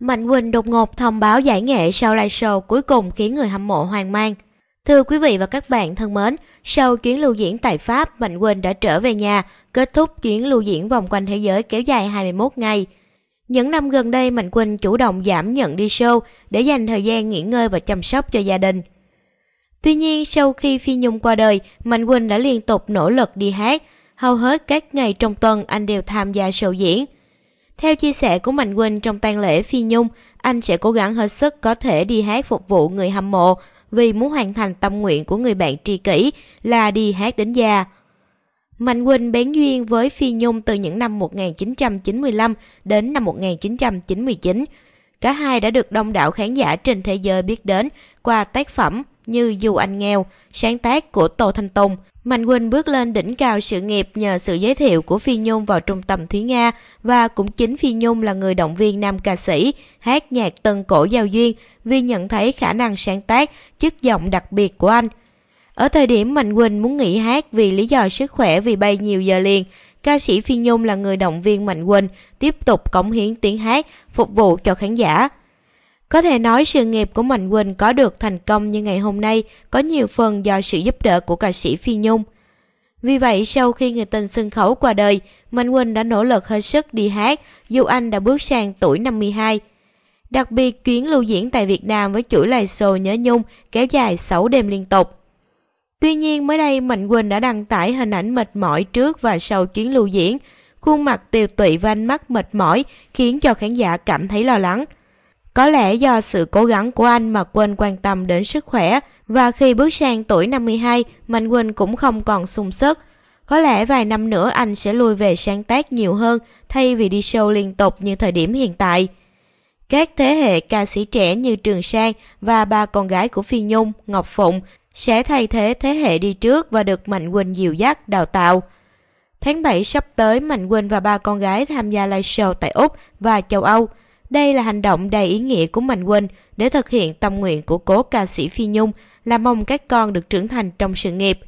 Mạnh Quỳnh đột ngột thông báo giải nghệ sau live show cuối cùng khiến người hâm mộ hoang mang. Thưa quý vị và các bạn thân mến, sau chuyến lưu diễn tại Pháp, Mạnh Quỳnh đã trở về nhà, kết thúc chuyến lưu diễn vòng quanh thế giới kéo dài 21 ngày. Những năm gần đây, Mạnh Quỳnh chủ động giảm nhận đi show để dành thời gian nghỉ ngơi và chăm sóc cho gia đình. Tuy nhiên, sau khi Phi Nhung qua đời, Mạnh Quỳnh đã liên tục nỗ lực đi hát. Hầu hết các ngày trong tuần, anh đều tham gia show diễn – theo chia sẻ của Mạnh Quỳnh trong tang lễ Phi Nhung, anh sẽ cố gắng hết sức có thể đi hát phục vụ người hâm mộ vì muốn hoàn thành tâm nguyện của người bạn tri kỷ là đi hát đến già. Mạnh Quỳnh bén duyên với Phi Nhung từ những năm 1995 đến năm 1999. Cả hai đã được đông đảo khán giả trên thế giới biết đến qua tác phẩm như Dù Anh Nghèo, sáng tác của Tô Thanh Tùng. Mạnh Quỳnh bước lên đỉnh cao sự nghiệp nhờ sự giới thiệu của Phi Nhung vào trung tâm Thúy Nga và cũng chính Phi Nhung là người động viên nam ca sĩ hát nhạc tân cổ giao duyên vì nhận thấy khả năng sáng tác, chất giọng đặc biệt của anh. Ở thời điểm Mạnh Quỳnh muốn nghỉ hát vì lý do sức khỏe vì bay nhiều giờ liền, ca sĩ Phi Nhung là người động viên Mạnh Quỳnh tiếp tục cống hiến tiếng hát phục vụ cho khán giả. Có thể nói sự nghiệp của Mạnh Quỳnh có được thành công như ngày hôm nay có nhiều phần do sự giúp đỡ của ca sĩ Phi Nhung. Vì vậy, sau khi người tình sân khấu qua đời, Mạnh Quỳnh đã nỗ lực hết sức đi hát dù anh đã bước sang tuổi 52. Đặc biệt, chuyến lưu diễn tại Việt Nam với chuỗi live show nhớ nhung kéo dài 6 đêm liên tục. Tuy nhiên, mới đây Mạnh Quỳnh đã đăng tải hình ảnh mệt mỏi trước và sau chuyến lưu diễn, khuôn mặt tiều tụy và ánh mắt mệt mỏi khiến cho khán giả cảm thấy lo lắng – có lẽ do sự cố gắng của anh mà Quân quan tâm đến sức khỏe và khi bước sang tuổi 52, Mạnh Quỳnh cũng không còn sung sức. Có lẽ vài năm nữa anh sẽ lui về sáng tác nhiều hơn thay vì đi show liên tục như thời điểm hiện tại. Các thế hệ ca sĩ trẻ như Trường Sang và ba con gái của Phi Nhung, Ngọc Phụng sẽ thay thế thế hệ đi trước và được Mạnh Quỳnh dìu dắt, đào tạo. Tháng 7 sắp tới, Mạnh Quỳnh và ba con gái tham gia live show tại Úc và châu Âu – đây là hành động đầy ý nghĩa của Mạnh Quỳnh để thực hiện tâm nguyện của cố ca sĩ Phi Nhung là mong các con được trưởng thành trong sự nghiệp.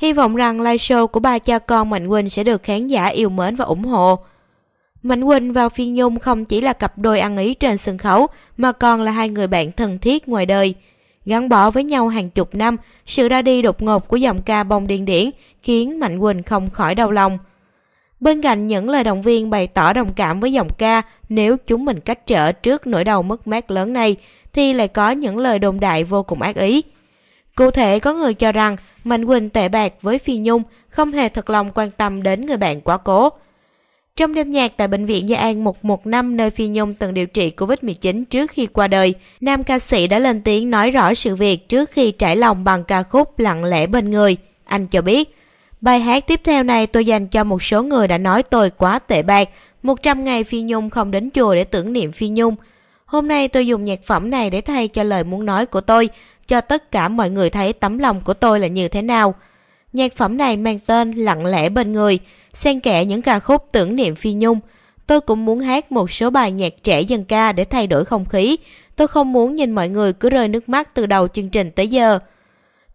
Hy vọng rằng live show của ba cha con Mạnh Quỳnh sẽ được khán giả yêu mến và ủng hộ. Mạnh Quỳnh và Phi Nhung không chỉ là cặp đôi ăn ý trên sân khấu mà còn là hai người bạn thân thiết ngoài đời. Gắn bó với nhau hàng chục năm, sự ra đi đột ngột của dòng ca bông điên điển khiến Mạnh Quỳnh không khỏi đau lòng – Bên cạnh những lời động viên bày tỏ đồng cảm với dòng ca nếu chúng mình cách trở trước nỗi đau mất mát lớn này, thì lại có những lời đồn đại vô cùng ác ý. Cụ thể có người cho rằng Mạnh Quỳnh tệ bạc với Phi Nhung, không hề thật lòng quan tâm đến người bạn quá cố. Trong đêm nhạc tại Bệnh viện Gia An 115 nơi Phi Nhung từng điều trị Covid-19 trước khi qua đời, nam ca sĩ đã lên tiếng nói rõ sự việc trước khi trải lòng bằng ca khúc Lặng lẽ bên người. Anh cho biết, Bài hát tiếp theo này tôi dành cho một số người đã nói tôi quá tệ bạc, 100 ngày Phi Nhung không đến chùa để tưởng niệm Phi Nhung. Hôm nay tôi dùng nhạc phẩm này để thay cho lời muốn nói của tôi, cho tất cả mọi người thấy tấm lòng của tôi là như thế nào. Nhạc phẩm này mang tên Lặng lẽ bên người, xen kẽ những ca khúc tưởng niệm Phi Nhung. Tôi cũng muốn hát một số bài nhạc trẻ dân ca để thay đổi không khí. Tôi không muốn nhìn mọi người cứ rơi nước mắt từ đầu chương trình tới giờ.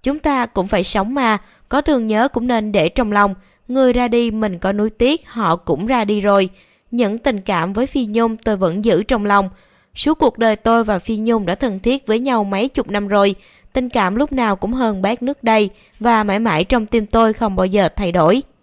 Chúng ta cũng phải sống mà, có thương nhớ cũng nên để trong lòng. Người ra đi mình có nuối tiếc, họ cũng ra đi rồi. Những tình cảm với Phi Nhung tôi vẫn giữ trong lòng. Suốt cuộc đời tôi và Phi Nhung đã thân thiết với nhau mấy chục năm rồi. Tình cảm lúc nào cũng hơn bát nước đây và mãi mãi trong tim tôi không bao giờ thay đổi.